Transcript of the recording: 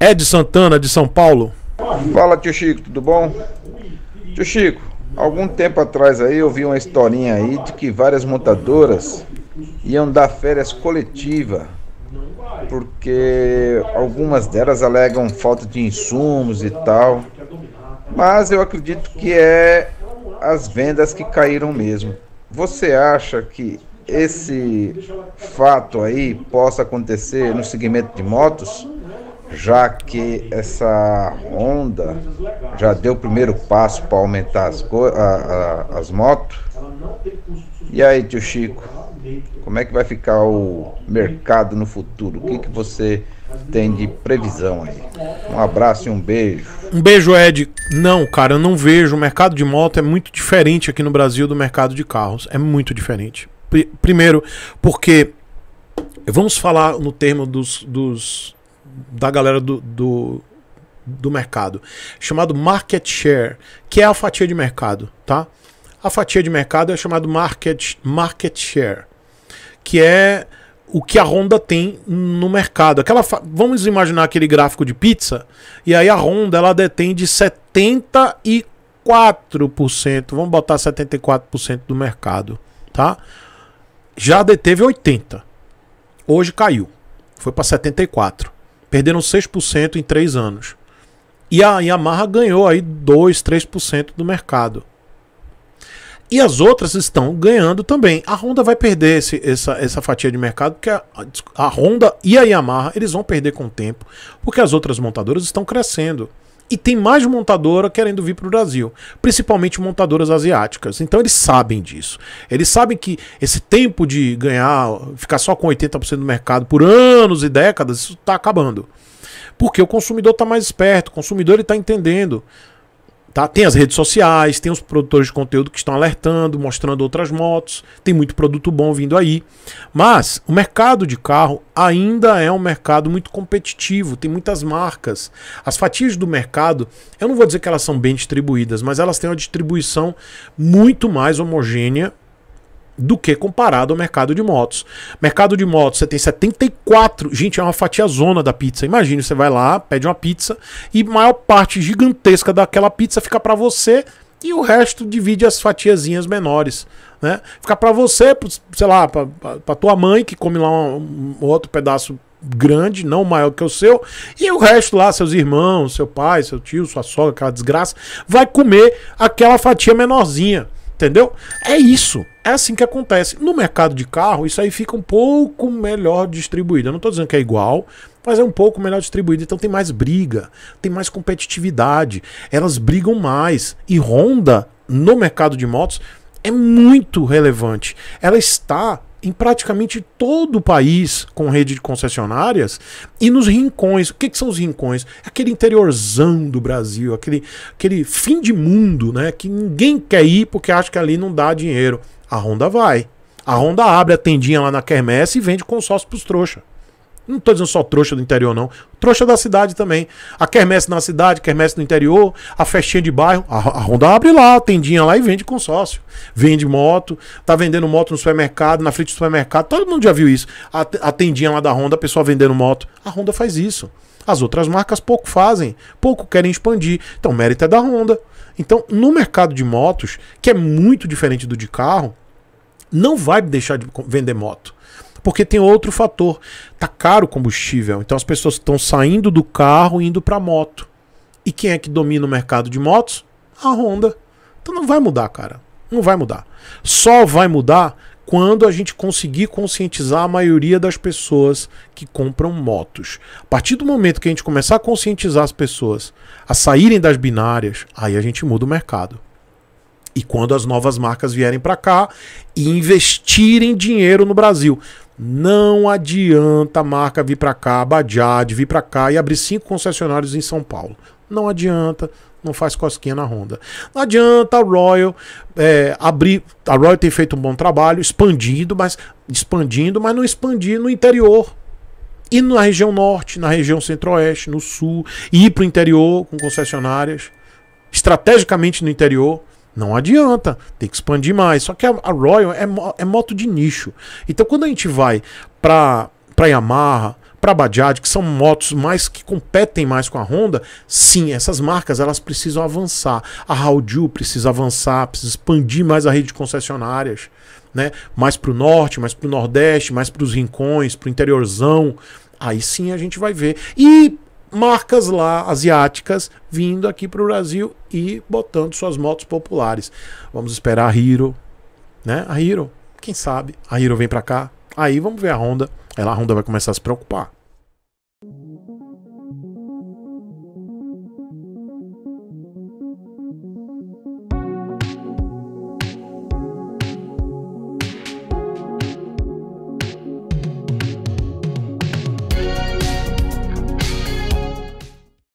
Ed Santana, de São Paulo. Fala, tio Chico, tudo bom? Tio Chico, algum tempo atrás aí eu vi uma historinha aí de que várias montadoras iam dar férias coletiva porque algumas delas alegam falta de insumos e tal. Mas eu acredito que é as vendas que caíram mesmo. Você acha que esse fato aí possa acontecer no segmento de motos? já que essa Honda já deu o primeiro passo para aumentar as, a, a, as motos. E aí, tio Chico, como é que vai ficar o mercado no futuro? O que, que você tem de previsão aí? Um abraço e um beijo. Um beijo, Ed. Não, cara, eu não vejo. O mercado de moto é muito diferente aqui no Brasil do mercado de carros. É muito diferente. Primeiro, porque. Vamos falar no termo dos, dos da galera do, do, do mercado, chamado market share, que é a fatia de mercado, tá? A fatia de mercado é chamado market, market share, que é o que a Honda tem no mercado. Aquela fa... Vamos imaginar aquele gráfico de pizza, e aí a Honda ela detém de 74%, vamos botar 74% do mercado, tá? Já deteve 80. Hoje caiu. Foi para 74. Perderam 6% em 3 anos. E a Yamaha ganhou aí 2, 3% do mercado. E as outras estão ganhando também. A Honda vai perder esse, essa, essa fatia de mercado, porque a, a Honda e a Yamaha eles vão perder com o tempo, porque as outras montadoras estão crescendo. E tem mais montadora querendo vir para o Brasil, principalmente montadoras asiáticas. Então eles sabem disso. Eles sabem que esse tempo de ganhar, ficar só com 80% do mercado por anos e décadas, isso está acabando. Porque o consumidor está mais esperto, o consumidor está entendendo. Tá? Tem as redes sociais, tem os produtores de conteúdo que estão alertando, mostrando outras motos, tem muito produto bom vindo aí. Mas o mercado de carro ainda é um mercado muito competitivo, tem muitas marcas. As fatias do mercado, eu não vou dizer que elas são bem distribuídas, mas elas têm uma distribuição muito mais homogênea do que comparado ao mercado de motos. Mercado de motos, você tem 74, gente, é uma fatia zona da pizza. Imagina, você vai lá, pede uma pizza e maior parte gigantesca daquela pizza fica para você e o resto divide as fatiazinhas menores, né? Fica para você, sei lá, para tua mãe que come lá um, um outro pedaço grande, não maior que o seu, e o resto lá, seus irmãos, seu pai, seu tio, sua sogra, aquela desgraça, vai comer aquela fatia menorzinha, entendeu? É isso. É assim que acontece. No mercado de carro, isso aí fica um pouco melhor distribuído. Eu não estou dizendo que é igual, mas é um pouco melhor distribuído. Então tem mais briga, tem mais competitividade, elas brigam mais. E Honda, no mercado de motos, é muito relevante. Ela está em praticamente todo o país com rede de concessionárias e nos rincões. O que, que, são os rincões? Aquele interiorzão do Brasil, aquele, aquele fim de mundo, né? Que ninguém quer ir porque acha que ali não dá dinheiro. A Honda vai. A Honda abre a tendinha lá na quermesse e vende consórcio pros trouxa. Não tô dizendo só trouxa do interior, não. Trouxa da cidade também. A quermesse na cidade, quermesse no interior, a festinha de bairro. A, a Honda abre lá, a tendinha lá e vende consórcio. Vende moto, tá vendendo moto no supermercado, na frente do supermercado. Todo mundo já viu isso. A, a tendinha lá da Honda, a pessoa vendendo moto. A Honda faz isso. As outras marcas pouco fazem, pouco querem expandir. Então, mérito é da Honda. Então, no mercado de motos, que é muito diferente do de carro, não vai deixar de vender moto. Porque tem outro fator. Tá caro o combustível. Então as pessoas estão saindo do carro e indo para moto. E quem é que domina o mercado de motos? A Honda. Então não vai mudar, cara. Não vai mudar. Só vai mudar quando a gente conseguir conscientizar a maioria das pessoas que compram motos. A partir do momento que a gente começar a conscientizar as pessoas a saírem das binárias, aí a gente muda o mercado. E quando as novas marcas vierem para cá e investirem dinheiro no Brasil. Não adianta a marca vir para cá, a Bajaj vir para cá e abrir cinco concessionários em São Paulo. Não adianta, não faz cosquinha na Honda. Não adianta a Royal é, abrir. A Royal tem feito um bom trabalho, expandindo, mas expandindo, mas não expandir no interior. E na região norte, na região centro-oeste, no sul, e ir para o interior com concessionárias, estrategicamente no interior. Não adianta, tem que expandir mais. Só que a, a Royal é, é moto de nicho. Então quando a gente vai para para Yamaha, para Bajaj, que são motos mais que competem mais com a Honda, sim, essas marcas elas precisam avançar. A Haoju precisa avançar, precisa expandir mais a rede de concessionárias, né? Mais para o norte, mais para o nordeste, mais para os rincões, para o interiorzão. Aí sim a gente vai ver. E marcas lá asiáticas vindo aqui para o Brasil e botando suas motos populares. Vamos esperar a Hiro, né? A Hiro, quem sabe? A Hiro vem para cá. Aí vamos ver a Honda. Ela a Honda vai começar a se preocupar.